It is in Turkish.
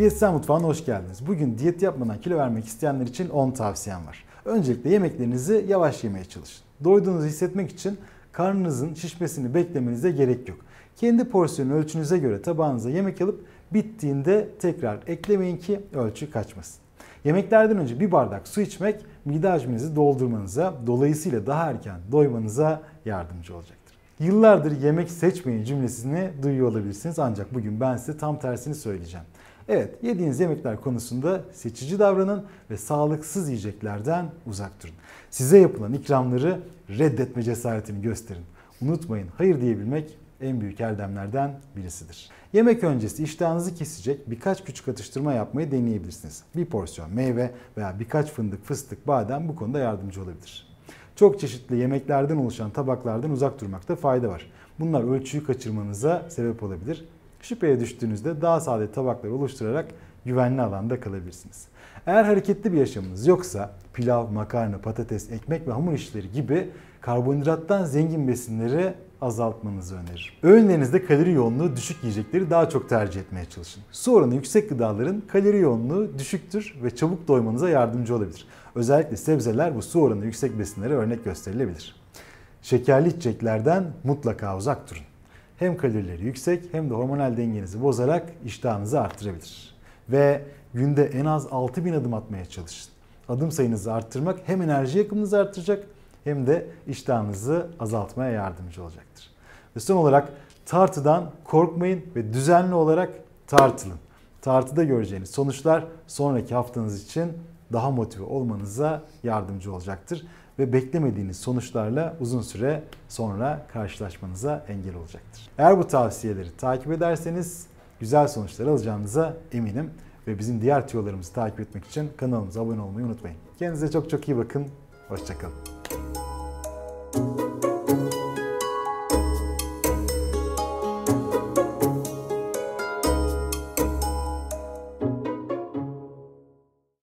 Diyetisyen Mutfağı'na hoş geldiniz. Bugün diyet yapmadan kilo vermek isteyenler için 10 tavsiyem var. Öncelikle yemeklerinizi yavaş yemeye çalışın. Doyduğunuzu hissetmek için karnınızın şişmesini beklemenize gerek yok. Kendi porsiyon ölçünüze göre tabağınıza yemek alıp bittiğinde tekrar eklemeyin ki ölçü kaçmasın. Yemeklerden önce bir bardak su içmek mide hacminizi doldurmanıza, dolayısıyla daha erken doymanıza yardımcı olacaktır. Yıllardır yemek seçmeyin cümlesini duyuyor olabilirsiniz ancak bugün ben size tam tersini söyleyeceğim. Evet, yediğiniz yemekler konusunda seçici davranın ve sağlıksız yiyeceklerden uzak durun. Size yapılan ikramları reddetme cesaretini gösterin. Unutmayın, hayır diyebilmek en büyük erdemlerden birisidir. Yemek öncesi iştahınızı kesecek birkaç küçük atıştırma yapmayı deneyebilirsiniz. Bir porsiyon meyve veya birkaç fındık, fıstık, badem bu konuda yardımcı olabilir çok çeşitli yemeklerden oluşan tabaklardan uzak durmakta fayda var. Bunlar ölçüyü kaçırmanıza sebep olabilir. Şüpheye düştüğünüzde daha sade tabaklar oluşturarak güvenli alanda kalabilirsiniz. Eğer hareketli bir yaşamınız yoksa pilav, makarna, patates, ekmek ve hamur işleri gibi karbonhidrattan zengin besinleri azaltmanızı öneririm. Öğünlerinizde kalori yoğunluğu düşük yiyecekleri daha çok tercih etmeye çalışın. Su oranı yüksek gıdaların kalori yoğunluğu düşüktür ve çabuk doymanıza yardımcı olabilir. Özellikle sebzeler bu su oranı yüksek besinlere örnek gösterilebilir. Şekerli içeceklerden mutlaka uzak durun. Hem kalorileri yüksek hem de hormonal dengenizi bozarak iştahınızı artırabilir. Ve günde en az 6000 adım atmaya çalışın. Adım sayınızı arttırmak hem enerji yakımınızı artıracak hem de iştahınızı azaltmaya yardımcı olacaktır. Ve son olarak tartıdan korkmayın ve düzenli olarak tartılın. Tartıda göreceğiniz sonuçlar sonraki haftanız için daha motive olmanıza yardımcı olacaktır ve beklemediğiniz sonuçlarla uzun süre sonra karşılaşmanıza engel olacaktır. Eğer bu tavsiyeleri takip ederseniz güzel sonuçlar alacağınıza eminim ve bizim diğer tüyolarımızı takip etmek için kanalımıza abone olmayı unutmayın. Kendinize çok çok iyi bakın. Hoşçakalın.